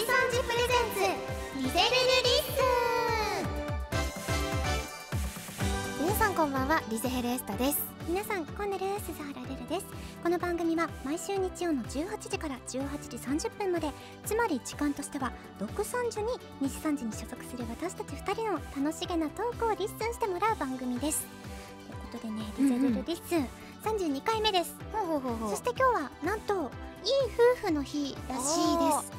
ジソンジプレゼンツリセルルリッスン皆さんこんばんはリゼヘルエスタです皆さんコンネル鈴原レルですこの番組は毎週日曜の18時から18時30分までつまり時間としては6三時に西三時に所属する私たち2人の楽しげなトークをリッスンしてもらう番組ですということでねリゼルルリッスン、うん32回目ですそして今日はなんといい夫婦の日らしい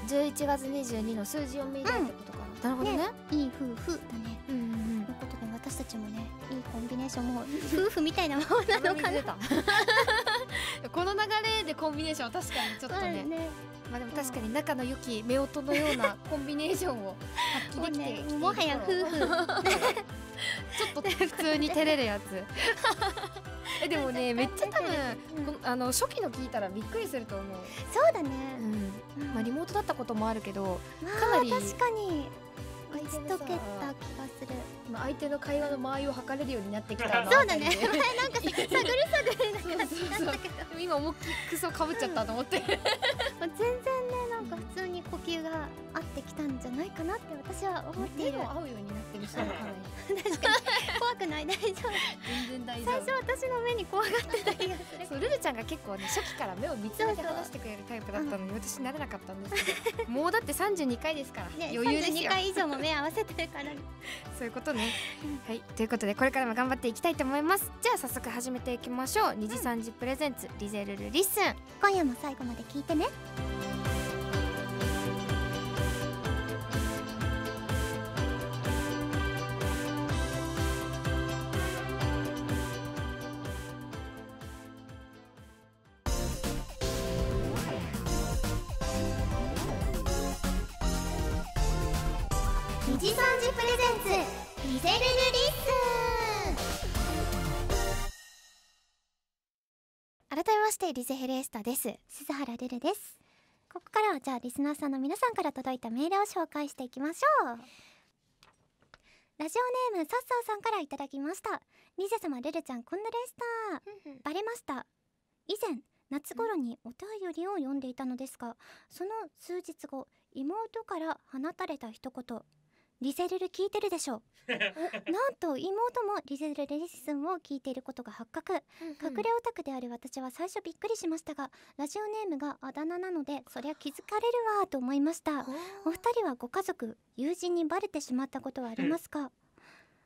です11月22の数字を見るってことかな、なるほどねいい夫婦だねうんうんということで私たちもねいいコンビネーションも夫婦みたいなものなのかな この流れでコンビネーションは確かにちょっとねね、まあでも確かに仲の良き夫婦のようなコンビネーションを発揮できて、ね、もはや夫婦 ちょっと普通に照れるやつ えでもねめっちゃ多分、うん、あの初期の聞いたらびっくりすると思うそうだね、うんまあ、リモートだったこともあるけど、まあ、かなり確かに一ち解けた気がする今相手の会話の間合いを測れるようになってきたなそうだね前なんか探る探りな感じだったけど今思いっきりクソかぶっちゃったと思って、うん、全然私は思っている合うようになってる人確かなり怖くない大丈夫全然大丈夫最初私の目に怖がってた気がするそうルルちゃんが結構ね初期から目を見つめて話してくれるタイプだったのに私なれなかったんですけどもうだって三十二回ですから、ね、余裕ですよ回以上も目合わせてるからそういうことね、はいということでこれからも頑張っていきたいと思いますじゃあ早速始めていきましょう二次三次プレゼンツリゼルルリッスン今夜も最後まで聞いてねリゼルルリス改めましてリゼヘレスタです鈴原ルルですここからはじゃあリスナーさんの皆さんから届いたメールを紹介していきましょうラジオネームさっさーさんからいただきましたリゼ様ルルちゃんこんなでしたバレました以前夏頃にお便りを読んでいたのですがその数日後妹から放たれた一言リセルル聞いてるでしょ なんと妹もリセルレディスンを聞いていることが発覚、隠れオタクである私は最初びっくりしましたがラジオネームがあだ名なのでそりゃ気づかれるわと思いましたお二人はご家族友人にバレてしまったことはありますか、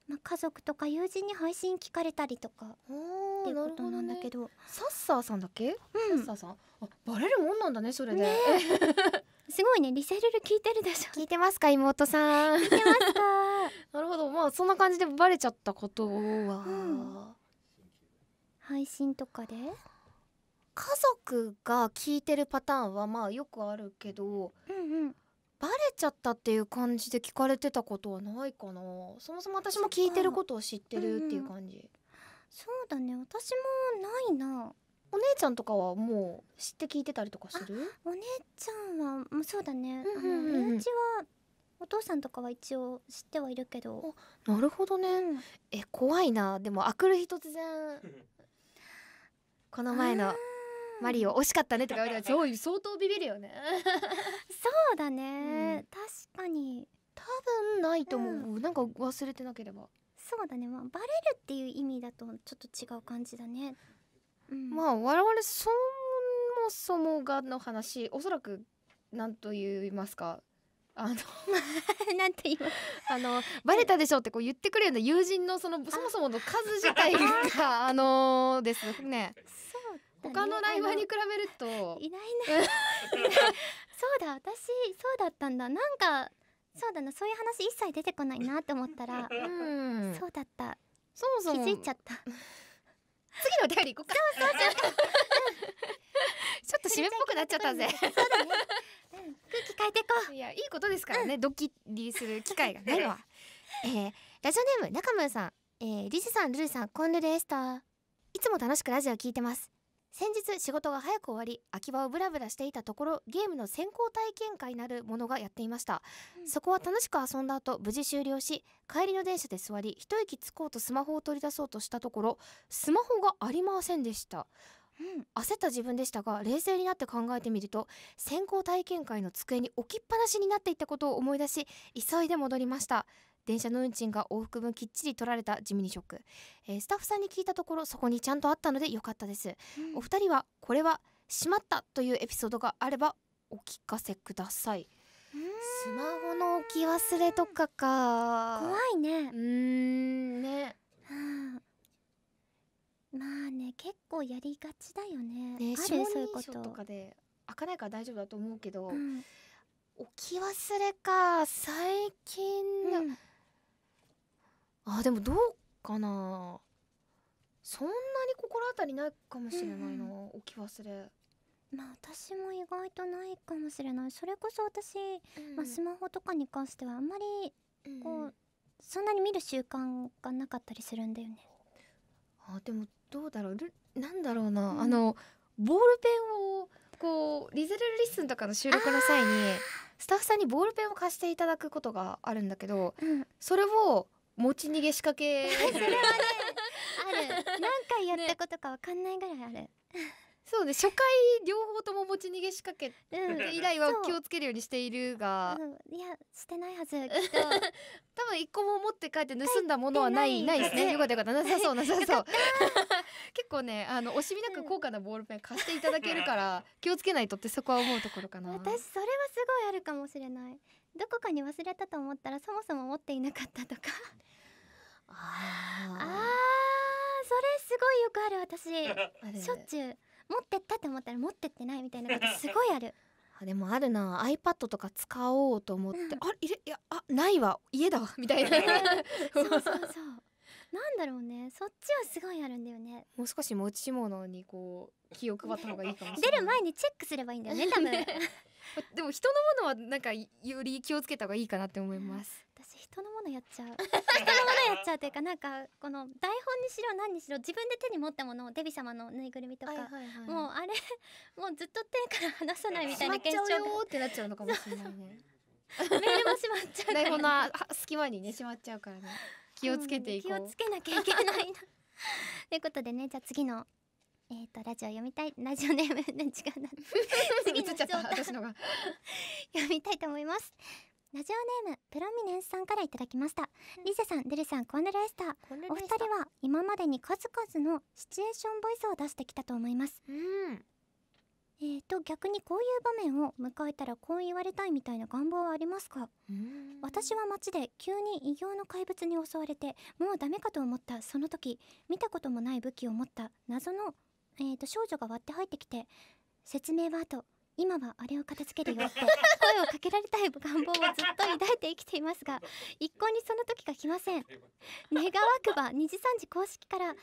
まあ、家族とか友人に配信聞かれたりとかっていうことなんだけど、ね、サッサーさんだっけ、うん、サッサーさんあバレるもんなんだねそれで、ね、すごいねリセルル聞いてるでしょ聞いてますか妹さん聞いてますか なるほどまあそんな感じでバレちゃったことは、うん、配信とかで家族が聞いてるパターンはまあよくあるけど、うんうん、バレちゃったっていう感じで聞かれてたことはないかなそもそも私も聞いてることを知ってるっていう感じ、うん、そうだね私もないなお姉ちゃんとかはもう知って聞いてたりとかするお姉ちゃんはもうそうだね、うんうんはお父さんとかは一応知ってはいるけどなるほどね、うん、え怖いなでもあくる日突然 この前のマリオ惜しかったね」とか言われたら相当ビビるよねそうだね、うん、確かに多分ないと思う、うん、なんか忘れてなければそうだねまあバレるっていう意味だとちょっと違う感じだね、うん、まあ我々そもそもがの話おそらくなんと言いますかあのなんて言あのバレたでしょうってこう言ってくれるよう友人のそのそもそもの数自体があのですね他のライバーに比べるといないな そうだ私そうだったんだなんかそうだなそういう話一切出てこないなって思ったら、うん、そうだったそもそも気づいちゃった次のお便り行こうかそうそうそうちょっと締めっぽくなっちゃったぜそうだね、うん、空気変えていこういやいいことですからね、うん、ドキリする機会がないのは、えー、ラジオネーム中村さん、えー、リジさんルルさんこんるでしたいつも楽しくラジオ聞いてます先日仕事が早く終わり秋葉をブラブラしていたところゲームの先行体験会なるものがやっていました、うん、そこは楽しく遊んだ後無事終了し帰りの電車で座り一息つこうとスマホを取り出そうとしたところスマホがありませんでしたうん、焦った自分でしたが冷静になって考えてみると先行体験会の机に置きっぱなしになっていったことを思い出し急いで戻りました電車の運賃が往復分きっちり取られた地味にショック、えー、スタッフさんに聞いたところそこにちゃんとあったのでよかったです、うん、お二人はこれはしまったというエピソードがあればお聞かせくださいスマホの置き忘れとかか怖いねうんね、はあ、まあね結構やりがちだよねねあるそういうこととかで開かないから大丈夫だと思うけど、うん、置き忘れか最近、うん、あでもどうかなそんなに心当たりないかもしれないな、うん、置き忘れまあ私も意外とないかもしれないそれこそ私、うん、まあ、スマホとかに関してはあんまりこう、うん、そんなに見る習慣がなかったりするんだよねあでもどうだろうなんだろうな、あのボールペンをこうリゼルリッスンとかの収録の際にスタッフさんにボールペンを貸していただくことがあるんだけど、それを持ち逃げ仕掛け それはねある何回やったことかわかんないぐらいある、ね、そうね初回両方とも持ち逃げ仕掛け以来は気をつけるようにしているが、うん、いやしてないはず きっと多分一個も持って帰って盗んだものはないないですねよかったよかったなさそう なさそう結構ねあの惜しみなく高価なボールペン貸していただけるから、気をつけないとってそこは思うところかな私それはすごいあるかもしれないどこかに忘れたと思ったらそもそも持っていなかったとかああそれすごいよくある私 しょっちゅう持ってったと思ったら持ってってないみたいなことすごいあるでもあるな iPad とか使おうと思って、うん、あれいやあないわ家だわみたいな そうそうそうなんだろうねそっちはすごいあるんだよねもう少し持ち物にこう気を配った方がいいかもしれない出る前にチェックすればいいんだよね多分 でも人のものはなんかより気をつけた方がいいかなって思います 私人のものやっちゃう 人のものやっちゃうというかなんかこの台本にしろ何にしろ自分で手に持ったものデビ様のぬいぐるみとか、はいはいはい、もうあれもうずっと手から離さないみたいな現象がしまっちゃうよってなっちゃうのかもしれないねメールもしまっちゃうから、ね、台本の隙間にねしまっちゃうからね気をつけていこう、気をつけなきゃいけないな ということでねじゃあ次のえっ、ー、とラジオ読みたいラジオネーム何違うな次の私のが 読みたいと思いますラジオネームプロミネンスさんからいただきました、うん、リセさんデルさんコーネルエスターお二人は今までに数々のシチュエーションボイスを出してきたと思います、うん、えーと、逆にこういう場面を迎えたらこう言われたいみたいな願望はありますか私は街で急に異形の怪物に襲われてもうダメかと思ったその時見たこともない武器を持った謎の、えーと、と少女が割って入ってきて説明は後今はあれを片付けるよって 声をかけられたい願望をずっと抱いて生きていますが一向にその時が来ません願わくば二次三次公式から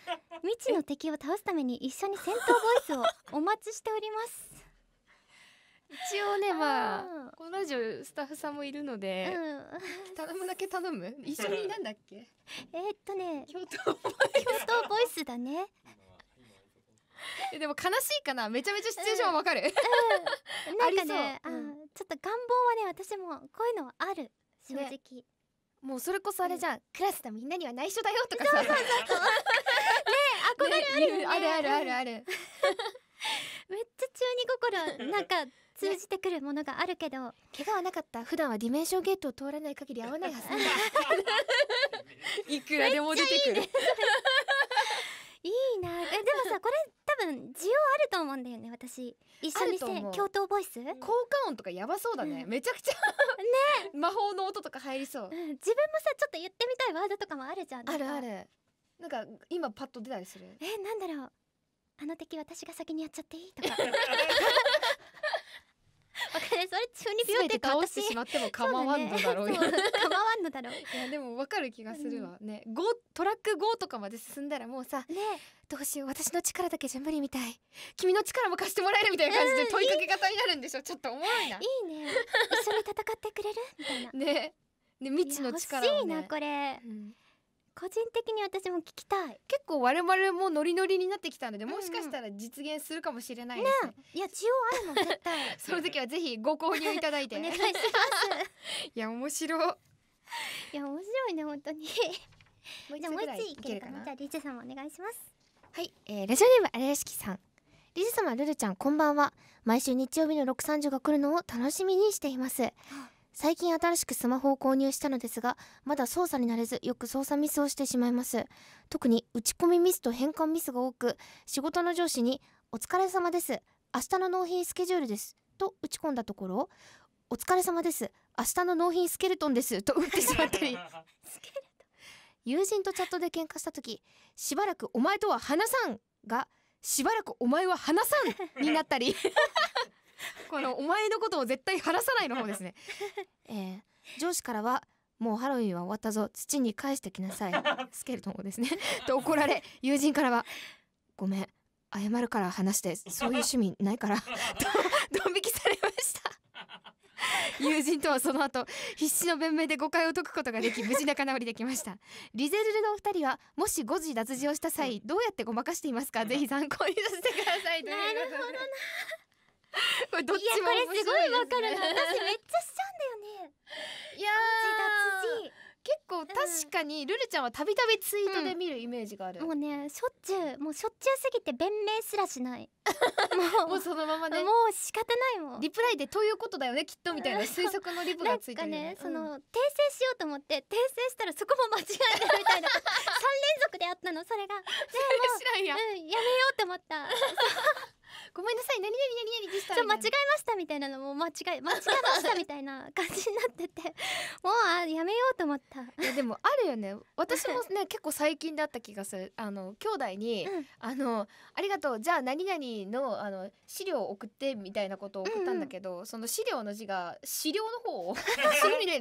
未知の敵を倒すために一緒に戦闘ボイスをお待ちしております一応ねまあこのラジオスタッフさんもいるので、うん、頼むだけ頼む一緒になんだっけえっとね共闘ボイスだねえでも悲しいかなめちゃめちゃシチュエーションわかる、うんうん、なんかねあ、うん、ちょっと願望はね私もこういうのはある正直、ね、もうそれこそあれじゃん、クラスのみんなには内緒だよとかさ ね憧れあるよね、ね、あるあるあるある めっちゃ中二心なんか通じてくるものがあるけど、ね、怪我はなかった普段はディメンションゲートを通らない限り会わないはずいくらでも出てくる、私一緒にせ共闘ボイス効果音とかやばそうだね、うん、めちゃくちゃね魔法の音とか入りそう、うん、自分もさちょっと言ってみたいワードとかもあるじゃんあるあるなんか今パッと出たりするえなんだろうあの敵私が先にやっちゃっていいとか ねそれ中二病ってか倒してしまっても構わんのだろうよ、ね、構わんのだろういやでもわかる気がするわね5トラック5とかまで進んだらもうさ、ね、どうしよう私の力だけじゃ無理みたい君の力も貸してもらえるみたいな感じで問いかけ方になるんでしょ、うん、ちょっとおいな いいね一緒に戦ってくれるみたいなねね未知の力をね欲しいなこれ、うん個人的に私も聞きたい結構我々もノリノリになってきたので、もしかしたら実現するかもしれないですねね、いや需要あるも絶対 その時はぜひご購入いただいてお願いします いや面白いや面白いね本当にじゃもう一ついけるかなじゃリジさんもお願いしますはい、えー、ラジオネームあれやしきさんリジ様ルルちゃんこんばんは毎週日曜日の六三十が来るのを楽しみにしています最近新しくスマホを購入したのですがまだ操作になれずよく操作ミスをしてしまいます特に打ち込みミスと変換ミスが多く仕事の上司に「お疲れ様です明日の納品スケジュールです」と打ち込んだところ「お疲れ様です明日の納品スケルトンです」と打ってしまったり 友人とチャットで喧嘩した時「しばらくお前とは話さん」が「しばらくお前は話さん」になったり このお前のことを絶対話さないの方ですね。えー、上司からはもうハロウィンは終わったぞ土に返してきなさい スケルトンをですねと怒られ友人からはごめん謝るから話してそういう趣味ないからとドン引きされました友人とはその後必死の弁明で誤解を解くことができ無事仲直りできましたリゼルルのお二人はもし誤字脱字をした際どうやってごまかしていますかぜひ参考にさせてくださいというなるほどな これどっちも面白いです、ね、いやこれすごいわかるな私めっちゃしちゃうんだよねいやー脱字結構確かにルルちゃんはたびたびツイートで見るイメージがある、うん、もうねしょっちゅうもうしょっちゅうすぎて弁明すらしないもう もうそのままねもう仕方ないもんリプライでということだよねきっとみたいな 推測のリプがついてる、ね、なんかね、うん、その訂正しようと思って訂正したらそこも間違えてるみたいな3連続であったのそれがでも、うん、やめようと思ったごめんなさい何々何々でした間違えましたみたいなのも間違え間違えましたみたいな感じになっててもうあやめようと思ったいやでもあるよね私もね結構最近だった気がするあの兄弟に、うん、あのありがとうじゃあ何々のあの資料を送ってみたいなことを送ったんだけど、うんうん、その資料の字が資料の方を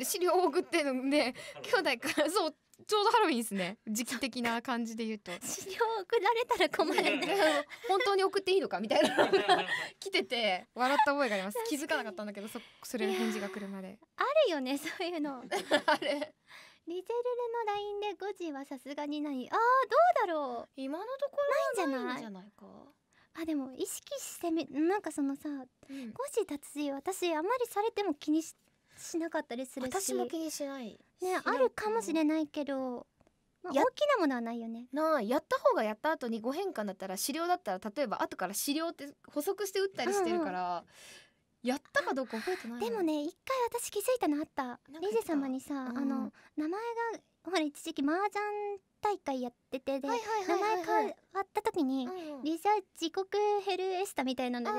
資料を送ってるので兄弟からそうちょうどハロウィンですね時期的な感じで言うと資料 送られたら困る、ね、本当に送っていいのかみたいな来てて笑った覚えがあります気づかなかったんだけどそそれの返事が来るまであるよねそういうの あれリゼルルの LINE で5時はさすがにないあーどうだろう今のところないんじゃないかあでも意識してみなんかそのさ、うん、5時脱字私あんまりされても気にししなかったりするし私も気にしないねあるかもしれないけど、まあ、大きなものはないよねなやった方がやった後にご変換だったら資料だったら例えば後から資料って補足して打ったりしてるから、うんうん、やったかどうか覚えてないでもね一回私気づいたのあったレジ様にさ、うん、あの名前がほら一時期麻雀大会やっててで名前変わった時に「リサ時刻ヘルエスタ」みたいなの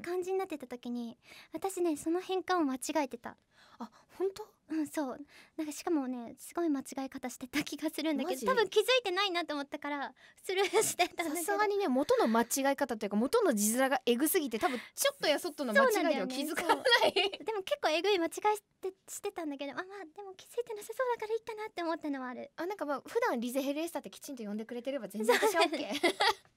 で漢字になってた時に私ねその変換を間違えてた。あ本当うんそうなんかしかもねすごい間違い方してた気がするんだけど多分気づいてないなと思ったからスルーしてたんだけどさすがにね元の間違い方というか元の字面がえぐすぎて多分ちょっとやそっとの間違いには気づかない、ね、でも結構えぐい間違いしてしてたんだけどあまあでも気づいてなさそうだからいいかなって思ったのはあるあなんかまあ普段リゼヘルエスタってきちんと呼んでくれてれば全然私は OK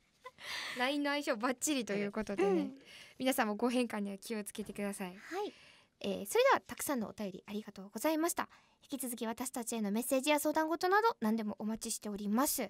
LINE の相性バッチリということでね、うん、皆さんもご変化には気をつけてくださいはいえー、それではたくさんのお便りありがとうございました引き続き私たちへのメッセージや相談事など何でもお待ちしております